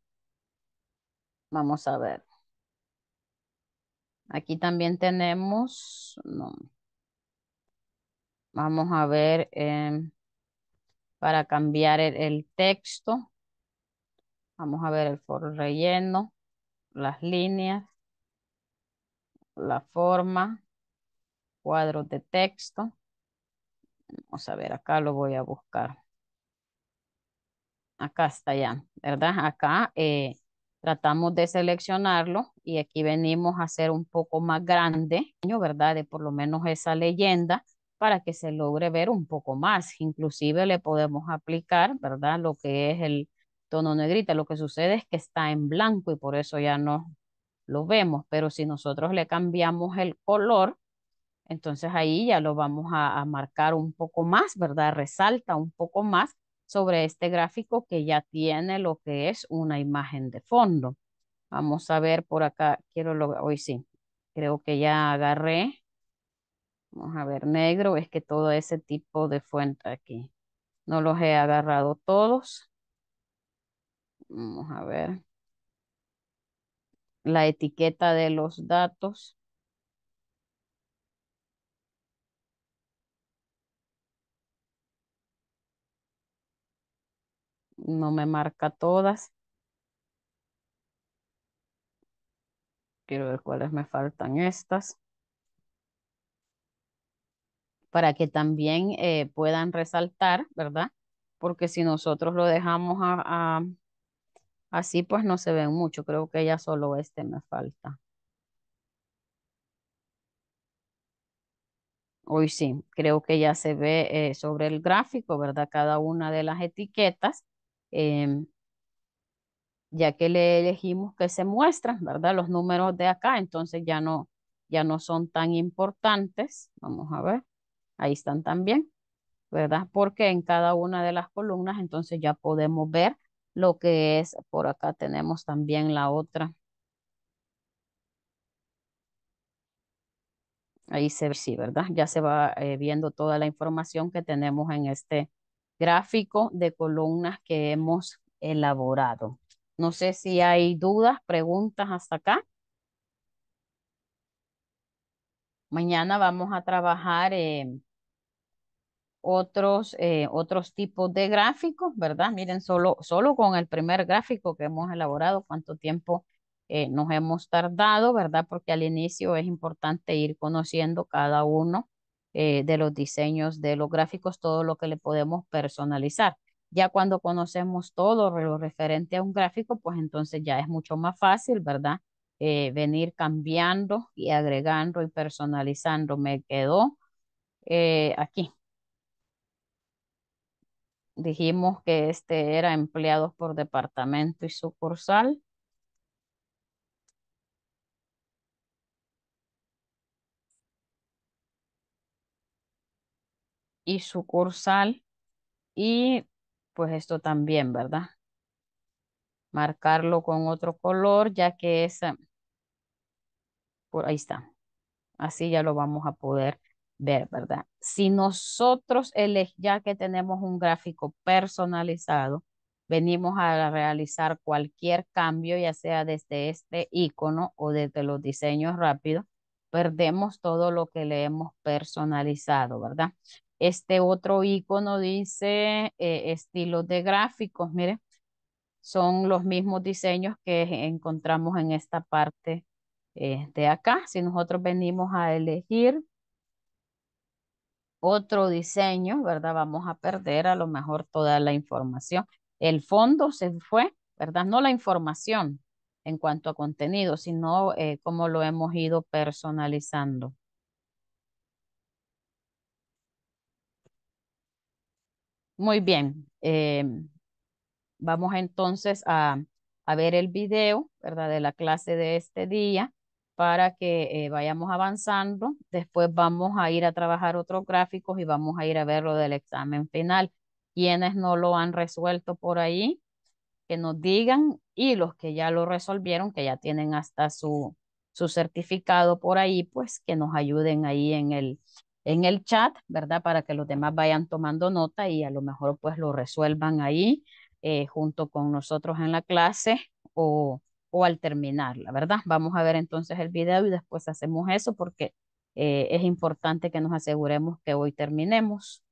Vamos a ver. Aquí también tenemos, no, Vamos a ver em, para cambiar el, texto. Vamos a ver el foro relleno, las líneas, la forma, cuadros de texto. Vamos a ver, acá lo voy a buscar. Acá está ya, ¿verdad? Acá eh, tratamos de seleccionarlo y aquí venimos a hacer un poco más grande, ¿verdad? De por lo menos esa leyenda para que se logre ver un poco más. Inclusive le podemos aplicar, ¿verdad? Lo que es el tono negrita. Lo que sucede es que está en blanco y por eso ya no lo vemos. Pero si nosotros le cambiamos el color, entonces ahí ya lo vamos a, marcar un poco más, ¿verdad? Resalta un poco más sobre este gráfico que ya tiene lo que es una imagen de fondo. Vamos a ver por acá, quiero, lo, hoy sí, creo que ya agarré Vamos a ver, negro es que todo ese tipo de fuente aquí. No los he agarrado todos. Vamos a ver. La etiqueta de los datos. No me marca todas. Quiero ver cuáles me faltan estas para que también eh, puedan resaltar, ¿verdad? Porque si nosotros lo dejamos a, así, pues no se ven mucho. Creo que ya solo este me falta. Hoy sí, creo que ya se ve eh, sobre el gráfico, ¿verdad? Cada una de las etiquetas, em, ya que le elegimos que se muestran, ¿verdad? Los números de acá, entonces ya no, ya no son tan importantes. Vamos a ver. Ahí están también, ¿verdad? Porque en cada una de las columnas entonces ya podemos ver lo que es, por acá tenemos también la otra. Ahí se sí, ¿verdad? Ya se va eh, viendo toda la información que tenemos en este gráfico de columnas que hemos elaborado. No sé si hay dudas, preguntas hasta acá. Mañana vamos a trabajar en otros, eh, otros tipos de gráficos, ¿verdad? Miren, solo, solo con el primer gráfico que hemos elaborado, cuánto tiempo eh, nos hemos tardado, ¿verdad? Porque al inicio es importante ir conociendo cada uno eh, de los diseños de los gráficos, todo lo que le podemos personalizar. Ya cuando conocemos todo lo referente a un gráfico, pues entonces ya es mucho más fácil, ¿verdad? venir cambiando y agregando y personalizando. Me quedo aquí, dijimos que este era empleados por departamento y sucursal. Y sucursal. Y pues esto también, ¿verdad? Marcarlo con otro color, ya que es... Por, ahí está. Así ya lo vamos a poder ver, ¿verdad? Si nosotros, ya que tenemos un gráfico personalizado, venimos a realizar cualquier cambio, ya sea desde este icono o desde los diseños rápidos, perdemos todo lo que le hemos personalizado, ¿verdad? Este otro icono dice estilo eh, estilos de gráficos, miren, son los mismos diseños que encontramos en esta parte eh, de acá. Si nosotros venimos a elegir otro diseño, ¿verdad? Vamos a perder a lo mejor toda la información. El fondo se fue, ¿verdad? No la información en cuanto a contenido, sino eh, cómo lo hemos ido personalizando. Muy bien. Em, vamos entonces a, a ver el video, ¿verdad? De la clase de este día para que eh, vayamos avanzando. Después vamos a ir a trabajar otros gráficos y vamos a ir a ver lo del examen final. Quienes no lo han resuelto por ahí, que nos digan y los que ya lo resolvieron, que ya tienen hasta su, su certificado por ahí, pues que nos ayuden ahí en el, en el chat, ¿verdad? Para que los demás vayan tomando nota y a lo mejor pues lo resuelvan ahí eh, junto con nosotros en la clase o o al la ¿verdad? Vamos a ver entonces el video y después hacemos eso porque eh, es importante que nos aseguremos que hoy terminemos.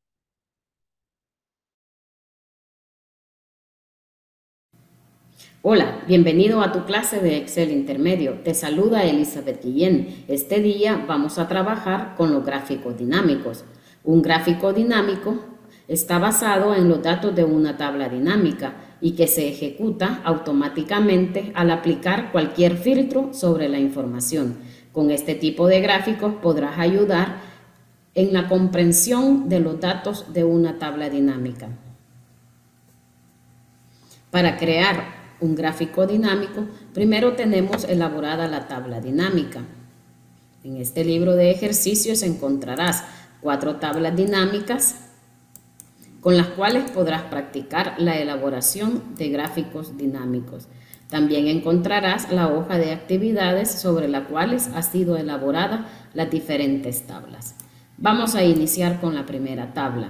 Hola, bienvenido a tu clase de Excel Intermedio. Te saluda Elizabeth Guillén. Este día vamos a trabajar con los gráficos dinámicos. Un gráfico dinámico está basado en los datos de una tabla dinámica y que se ejecuta automáticamente al aplicar cualquier filtro sobre la información. Con este tipo de gráficos podrás ayudar en la comprensión de los datos de una tabla dinámica. Para crear un gráfico dinámico, primero tenemos elaborada la tabla dinámica. En este libro de ejercicios encontrarás cuatro tablas dinámicas con las cuales podrás practicar la elaboración de gráficos dinámicos. También encontrarás la hoja de actividades sobre las cuales ha sido elaborada las diferentes tablas. Vamos a iniciar con la primera tabla.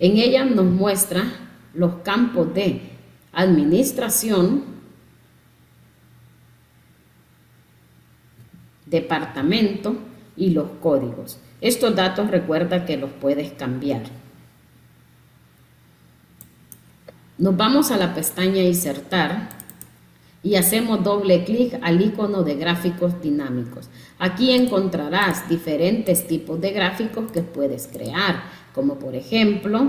En ella nos muestra los campos de administración, departamento y los códigos. Estos datos recuerda que los puedes cambiar. Nos vamos a la pestaña Insertar y hacemos doble clic al icono de gráficos dinámicos. Aquí encontrarás diferentes tipos de gráficos que puedes crear, como por ejemplo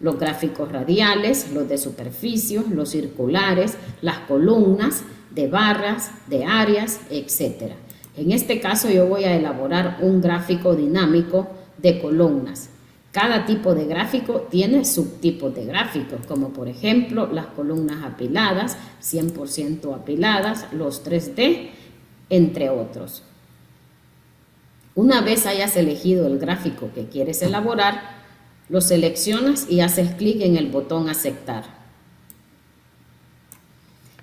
los gráficos radiales, los de superficie, los circulares, las columnas, de barras, de áreas, etc. En este caso yo voy a elaborar un gráfico dinámico de columnas. Cada tipo de gráfico tiene subtipos de gráficos, como por ejemplo las columnas apiladas, 100% apiladas, los 3D, entre otros. Una vez hayas elegido el gráfico que quieres elaborar, lo seleccionas y haces clic en el botón aceptar.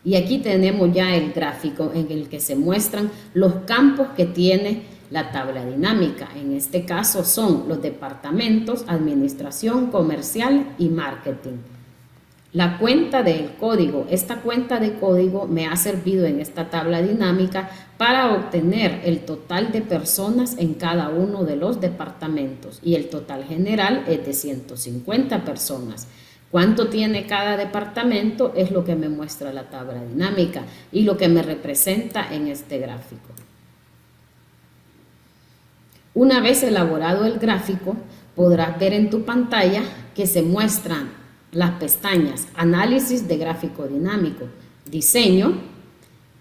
Y aquí tenemos ya el gráfico en el que se muestran los campos que tiene la tabla dinámica en este caso son los departamentos, administración, comercial y marketing. La cuenta del código, esta cuenta de código me ha servido en esta tabla dinámica para obtener el total de personas en cada uno de los departamentos y el total general es de 150 personas. Cuánto tiene cada departamento es lo que me muestra la tabla dinámica y lo que me representa en este gráfico. Una vez elaborado el gráfico, podrás ver en tu pantalla que se muestran las pestañas Análisis de gráfico dinámico, Diseño,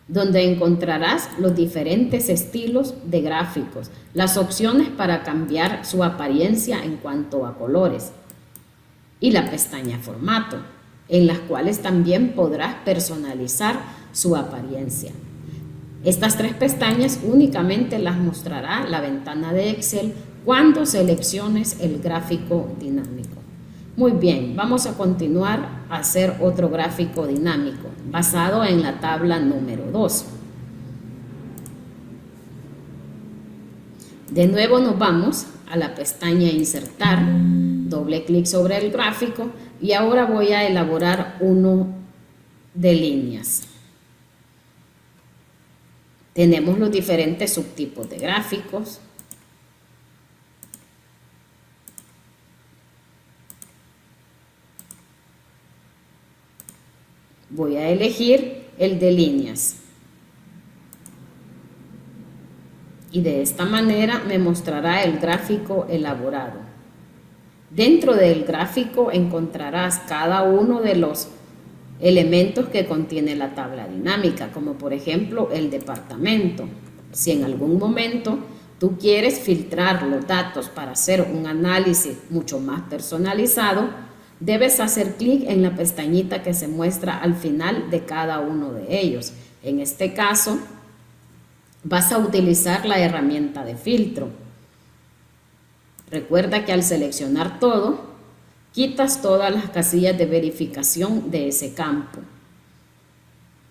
donde encontrarás los diferentes estilos de gráficos, las opciones para cambiar su apariencia en cuanto a colores y la pestaña Formato, en las cuales también podrás personalizar su apariencia. Estas tres pestañas únicamente las mostrará la ventana de Excel cuando selecciones el gráfico dinámico. Muy bien, vamos a continuar a hacer otro gráfico dinámico basado en la tabla número 2. De nuevo nos vamos a la pestaña Insertar, doble clic sobre el gráfico y ahora voy a elaborar uno de líneas. Tenemos los diferentes subtipos de gráficos. Voy a elegir el de líneas. Y de esta manera me mostrará el gráfico elaborado. Dentro del gráfico encontrarás cada uno de los elementos que contiene la tabla dinámica, como por ejemplo el departamento. Si en algún momento tú quieres filtrar los datos para hacer un análisis mucho más personalizado, debes hacer clic en la pestañita que se muestra al final de cada uno de ellos. En este caso, vas a utilizar la herramienta de filtro. Recuerda que al seleccionar todo, quitas todas las casillas de verificación de ese campo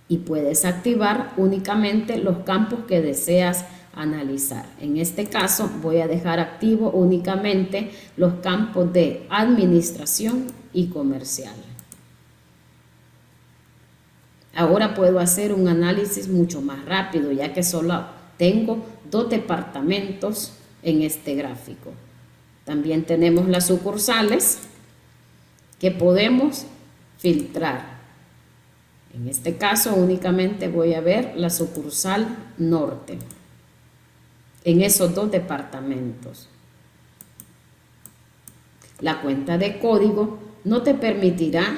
y puedes activar únicamente los campos que deseas analizar. En este caso voy a dejar activo únicamente los campos de administración y comercial. Ahora puedo hacer un análisis mucho más rápido ya que solo tengo dos departamentos en este gráfico. También tenemos las sucursales que podemos filtrar. En este caso únicamente voy a ver la sucursal norte en esos dos departamentos. La cuenta de código no te permitirá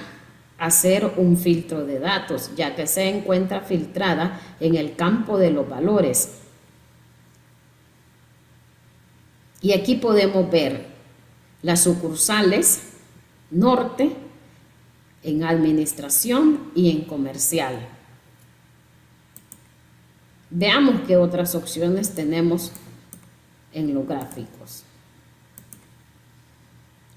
hacer un filtro de datos, ya que se encuentra filtrada en el campo de los valores. Y aquí podemos ver las sucursales norte, en administración y en comercial. Veamos qué otras opciones tenemos en los gráficos.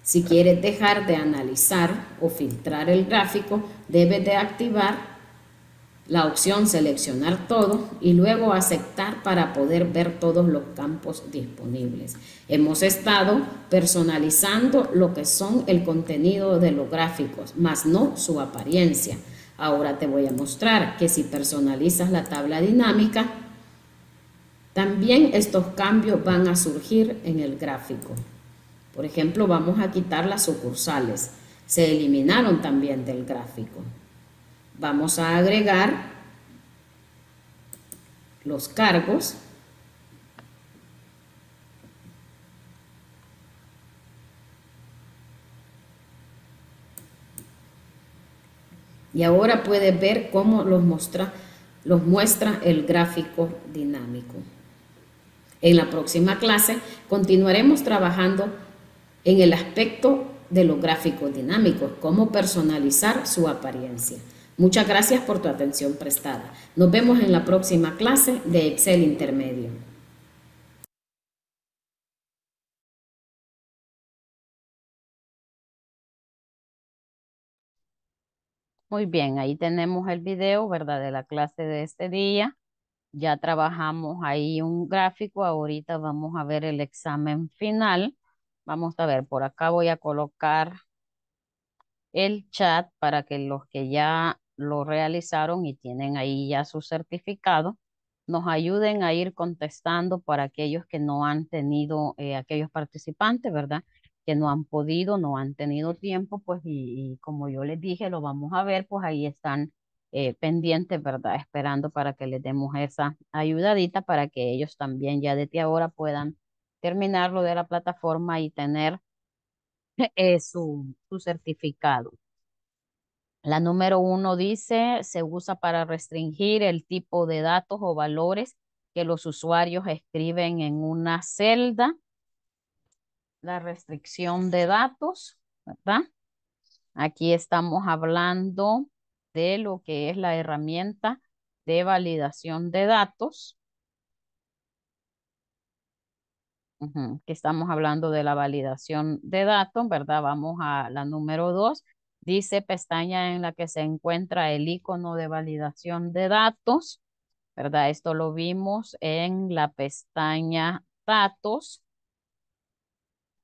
Si quieres dejar de analizar o filtrar el gráfico, debes de activar la opción seleccionar todo y luego aceptar para poder ver todos los campos disponibles. Hemos estado personalizando lo que son el contenido de los gráficos, más no su apariencia. Ahora te voy a mostrar que si personalizas la tabla dinámica, también estos cambios van a surgir en el gráfico. Por ejemplo, vamos a quitar las sucursales. Se eliminaron también del gráfico. Vamos a agregar los cargos. Y ahora puedes ver cómo los muestra, los muestra el gráfico dinámico. En la próxima clase continuaremos trabajando en el aspecto de los gráficos dinámicos, cómo personalizar su apariencia. Muchas gracias por tu atención prestada. Nos vemos en la próxima clase de Excel Intermedio. Muy bien, ahí tenemos el video, ¿verdad? De la clase de este día. Ya trabajamos ahí un gráfico. Ahorita vamos a ver el examen final. Vamos a ver, por acá voy a colocar el chat para que los que ya lo realizaron y tienen ahí ya su certificado, nos ayuden a ir contestando para aquellos que no han tenido, eh, aquellos participantes, ¿verdad? Que no han podido, no han tenido tiempo, pues y, como yo les dije, lo vamos a ver, pues ahí están eh, pendientes, ¿verdad? Esperando para que les demos esa ayudadita para que ellos también ya desde ahora puedan terminar lo de la plataforma y tener eh, su, su certificado. La número uno dice, se usa para restringir el tipo de datos o valores que los usuarios escriben en una celda. La restricción de datos, ¿verdad? Aquí estamos hablando de lo que es la herramienta de validación de datos. que estamos hablando de la validación de datos, ¿verdad? Vamos a la número dos, Dice pestaña en la que se encuentra el icono de validación de datos, ¿verdad? Esto lo vimos en la pestaña datos.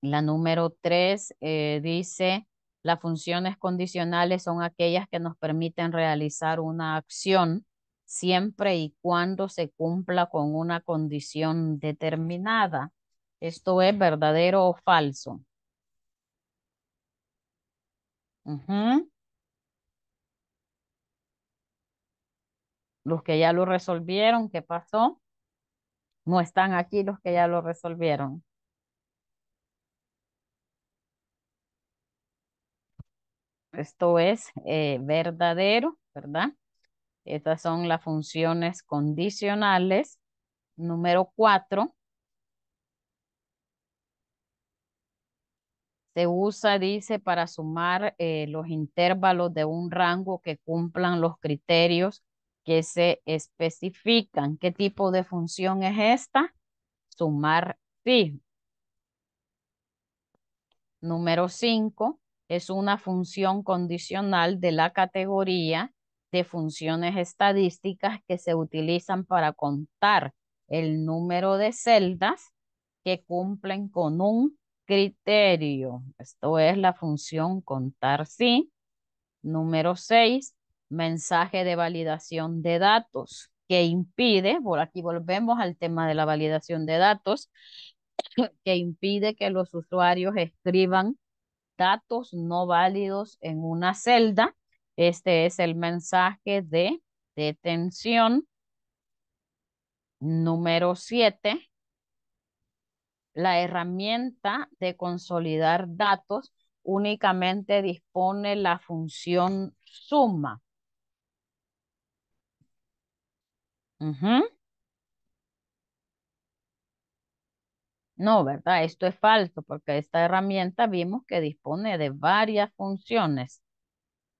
La número tres eh, dice, las funciones condicionales son aquellas que nos permiten realizar una acción siempre y cuando se cumpla con una condición determinada. Esto es verdadero o falso. Los que ya lo resolvieron, ¿qué pasó? No están aquí los que ya lo resolvieron. Esto es eh, verdadero, ¿verdad? Estas son las funciones condicionales. Número cuatro, se usa, dice, para sumar eh, los intervalos de un rango que cumplan los criterios que se especifican. ¿Qué tipo de función es esta? Sumar fijo. Número 5 es una función condicional de la categoría de funciones estadísticas que se utilizan para contar el número de celdas que cumplen con un criterio. Esto es la función contar sí. Número seis mensaje de validación de datos que impide, por aquí volvemos al tema de la validación de datos, que impide que los usuarios escriban datos no válidos en una celda. Este es el mensaje de detención. Número 7, la herramienta de consolidar datos únicamente dispone la función suma. No, ¿verdad? Esto es falso porque esta herramienta vimos que dispone de varias funciones.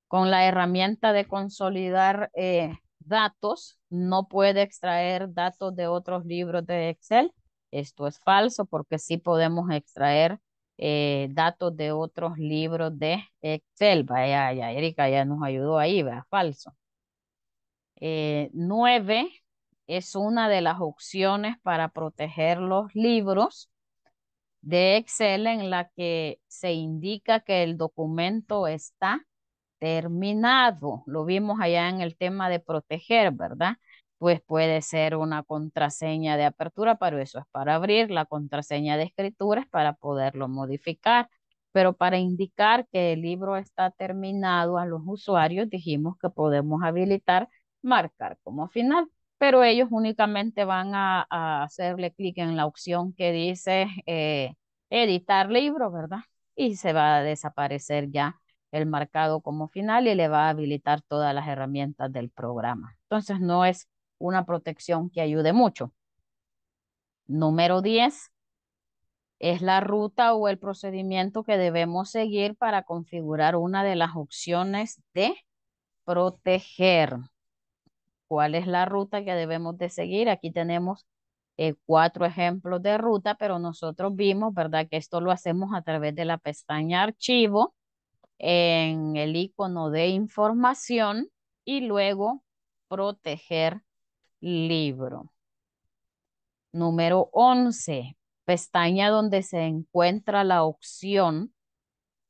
Con la herramienta de consolidar eh, datos, no puede extraer datos de otros libros de Excel esto es falso porque sí podemos extraer eh, datos de otros libros de Excel. Vaya, ya Erika ya nos ayudó ahí, ¿verdad? falso. Eh, nueve es una de las opciones para proteger los libros de Excel en la que se indica que el documento está terminado. Lo vimos allá en el tema de proteger, ¿verdad? pues puede ser una contraseña de apertura, pero eso es para abrir, la contraseña de escritura es para poderlo modificar, pero para indicar que el libro está terminado a los usuarios, dijimos que podemos habilitar marcar como final, pero ellos únicamente van a, hacerle clic en la opción que dice eh, editar libro, ¿verdad? Y se va a desaparecer ya el marcado como final y le va a habilitar todas las herramientas del programa. Entonces no es una protección que ayude mucho. Número 10 es la ruta o el procedimiento que debemos seguir para configurar una de las opciones de proteger. ¿Cuál es la ruta que debemos de seguir? Aquí tenemos eh, cuatro ejemplos de ruta, pero nosotros vimos, ¿verdad? Que esto lo hacemos a través de la pestaña archivo, en el icono de información y luego proteger libro. Número 11, pestaña donde se encuentra la opción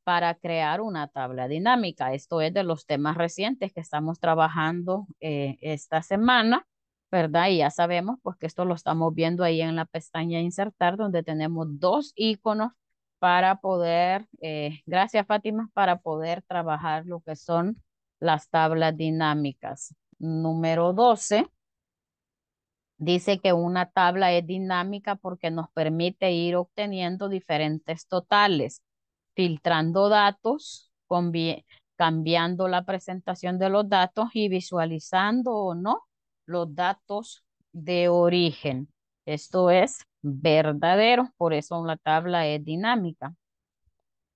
para crear una tabla dinámica. Esto es de los temas recientes que estamos trabajando eh, esta semana, ¿verdad? Y ya sabemos pues que esto lo estamos viendo ahí en la pestaña insertar donde tenemos dos iconos para poder, eh, gracias Fátima, para poder trabajar lo que son las tablas dinámicas. Número 12, Dice que una tabla es dinámica porque nos permite ir obteniendo diferentes totales, filtrando datos, cambiando la presentación de los datos y visualizando o no los datos de origen. Esto es verdadero, por eso la tabla es dinámica.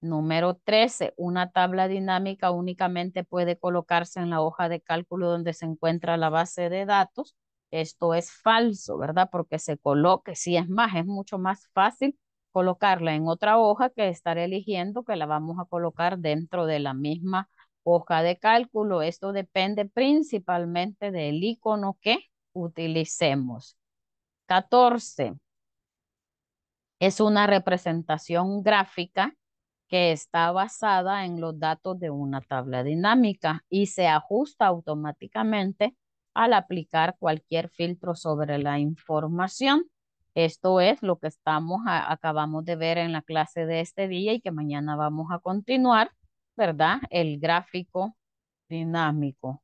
Número 13. Una tabla dinámica únicamente puede colocarse en la hoja de cálculo donde se encuentra la base de datos esto es falso, ¿verdad? Porque se coloque, si es más, es mucho más fácil colocarla en otra hoja que estar eligiendo que la vamos a colocar dentro de la misma hoja de cálculo. Esto depende principalmente del icono que utilicemos. 14. Es una representación gráfica que está basada en los datos de una tabla dinámica y se ajusta automáticamente al aplicar cualquier filtro sobre la información. Esto es lo que estamos acabamos de ver en la clase de este día y que mañana vamos a continuar, ¿verdad? El gráfico dinámico.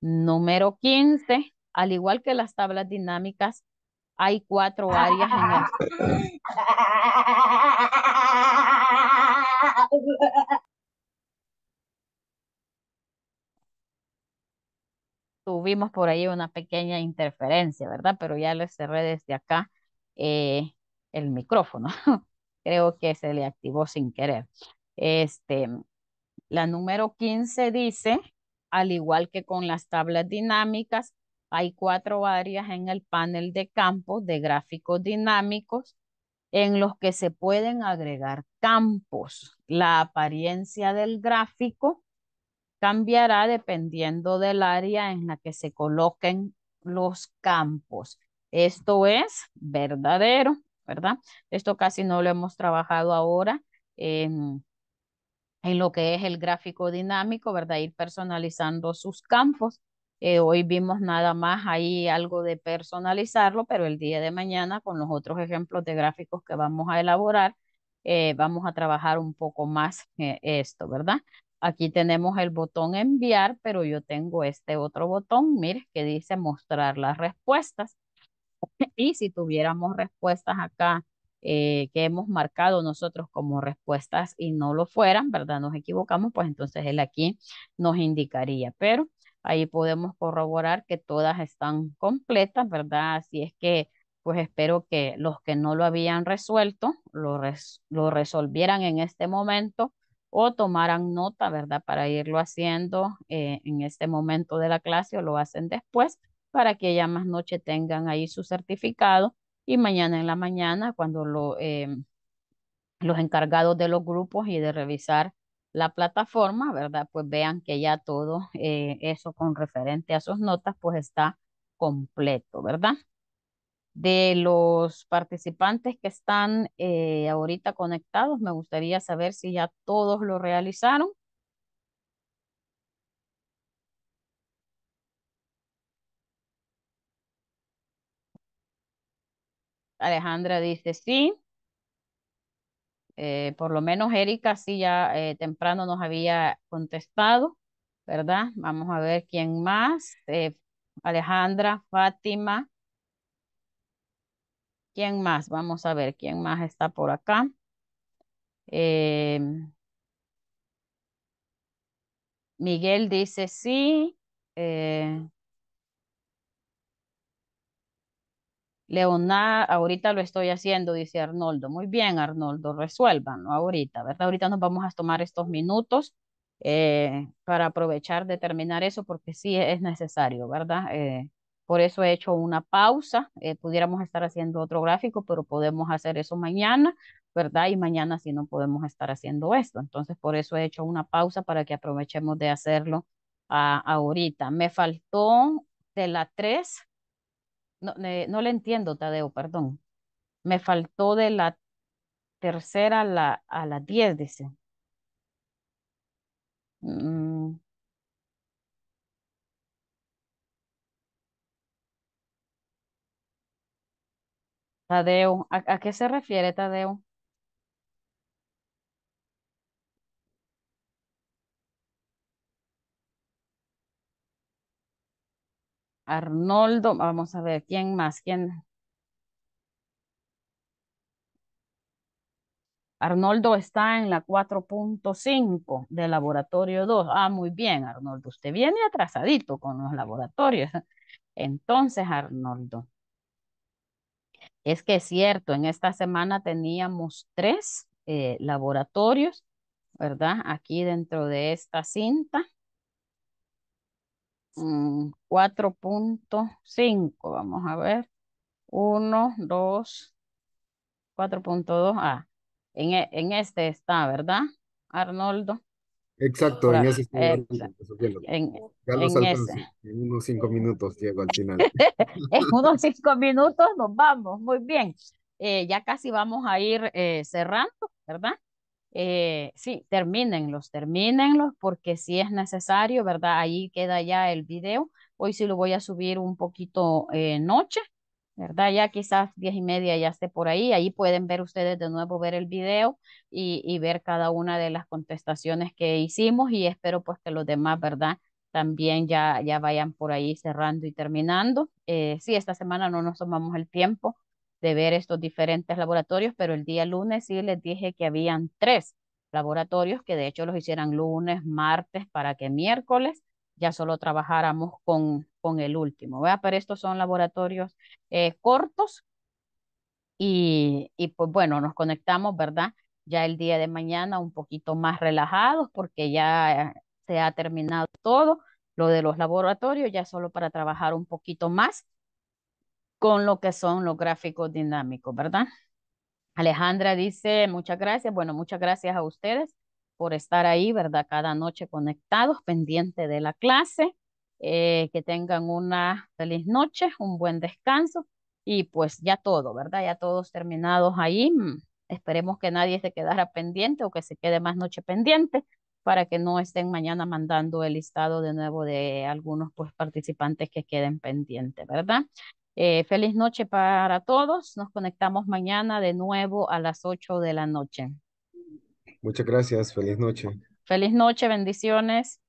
Número 15, al igual que las tablas dinámicas, hay cuatro áreas en el... tuvimos por ahí una pequeña interferencia, ¿verdad? Pero ya le cerré desde acá eh, el micrófono. Creo que se le activó sin querer. Este, la número 15 dice, al igual que con las tablas dinámicas, hay cuatro áreas en el panel de campos de gráficos dinámicos en los que se pueden agregar campos. La apariencia del gráfico, cambiará dependiendo del área en la que se coloquen los campos. Esto es verdadero, ¿verdad? Esto casi no lo hemos trabajado ahora en, lo que es el gráfico dinámico, ¿verdad? Ir personalizando sus campos. Eh, hoy vimos nada más ahí algo de personalizarlo, pero el día de mañana con los otros ejemplos de gráficos que vamos a elaborar, eh, vamos a trabajar un poco más eh, esto, ¿verdad? Aquí tenemos el botón enviar, pero yo tengo este otro botón, mire, que dice mostrar las respuestas. Y si tuviéramos respuestas acá eh, que hemos marcado nosotros como respuestas y no lo fueran, ¿verdad? Nos equivocamos, pues entonces él aquí nos indicaría. Pero ahí podemos corroborar que todas están completas, ¿verdad? Así es que, pues espero que los que no lo habían resuelto, lo resolvieran en este momento o tomaran nota, ¿verdad? Para irlo haciendo eh, en este momento de la clase o lo hacen después para que ya más noche tengan ahí su certificado y mañana en la mañana cuando lo, em, los encargados de los grupos y de revisar la plataforma, ¿verdad? Pues vean que ya todo eh, eso con referente a sus notas pues está completo, ¿verdad? De los participantes que están eh, ahorita conectados, me gustaría saber si ya todos lo realizaron. Alejandra dice sí. Eh, por lo menos Erika sí ya eh, temprano nos había contestado, ¿verdad? Vamos a ver quién más. Alejandra, Fátima, ¿Quién más? Vamos a ver quién más está por acá. Em, Miguel dice sí. Eh, ahorita lo estoy haciendo, dice Arnoldo. Muy bien, Arnoldo, resuélvanlo ahorita, ¿verdad? Ahorita nos vamos a tomar estos minutos eh, para aprovechar de terminar eso porque sí es necesario, ¿verdad? Eh, por eso he hecho una pausa. Eh, pudiéramos estar haciendo otro gráfico, pero podemos hacer eso mañana, ¿verdad? Y mañana si sí no podemos estar haciendo esto. Entonces, por eso he hecho una pausa para que aprovechemos de hacerlo a, ah, ahorita. Me faltó de la 3. No, eh, no le entiendo, Tadeo, perdón. Me faltó de la tercera a la, a 10, dice. Mm, Tadeo, ¿a, qué se refiere Tadeo? Arnoldo, vamos a ver, ¿quién más? ¿Quién? Arnoldo está en la 4.5 de laboratorio 2. Ah, muy bien, Arnoldo. Usted viene atrasadito con los laboratorios. Entonces, Arnoldo, es que es cierto, en esta semana teníamos tres eh, laboratorios, ¿verdad? Aquí dentro de esta cinta. 4.5, mm, vamos a ver. 1, 2, 4.2. Ah, en, e, en este está, ¿verdad, Arnoldo? Exacto, en unos cinco minutos llego al final. en unos cinco minutos nos vamos, muy bien. Eh, ya casi vamos a ir eh, cerrando, ¿verdad? Eh, sí, termínenlos, termínenlos, porque si es necesario, ¿verdad? Ahí queda ya el video. Hoy sí lo voy a subir un poquito noche ¿verdad? Ya quizás diez y media ya esté por ahí, ahí pueden ver ustedes de nuevo, ver el video y, ver cada una de las contestaciones que hicimos y espero pues que los demás, ¿verdad? También ya, ya vayan por ahí cerrando y terminando. Eh, sí, esta semana no nos tomamos el tiempo de ver estos diferentes laboratorios, pero el día lunes sí les dije que habían tres laboratorios que de hecho los hicieran lunes, martes, para que miércoles ya solo trabajáramos con, el último, vea Pero estos son laboratorios eh, cortos y, y pues bueno, nos conectamos, ¿verdad? Ya el día de mañana un poquito más relajados porque ya se ha terminado todo lo de los laboratorios, ya solo para trabajar un poquito más con lo que son los gráficos dinámicos, ¿verdad? Alejandra dice, muchas gracias. Bueno, muchas gracias a ustedes por estar ahí, ¿verdad? Cada noche conectados, pendiente de la clase. Eh, que tengan una feliz noche, un buen descanso y pues ya todo, ¿verdad? Ya todos terminados ahí. Mm, esperemos que nadie se quedara pendiente o que se quede más noche pendiente para que no estén mañana mandando el listado de nuevo de algunos pues participantes que queden pendientes, ¿verdad? Eh, feliz noche para todos. Nos conectamos mañana de nuevo a las 8 de la noche. Muchas gracias. Feliz noche. Feliz noche. Bendiciones.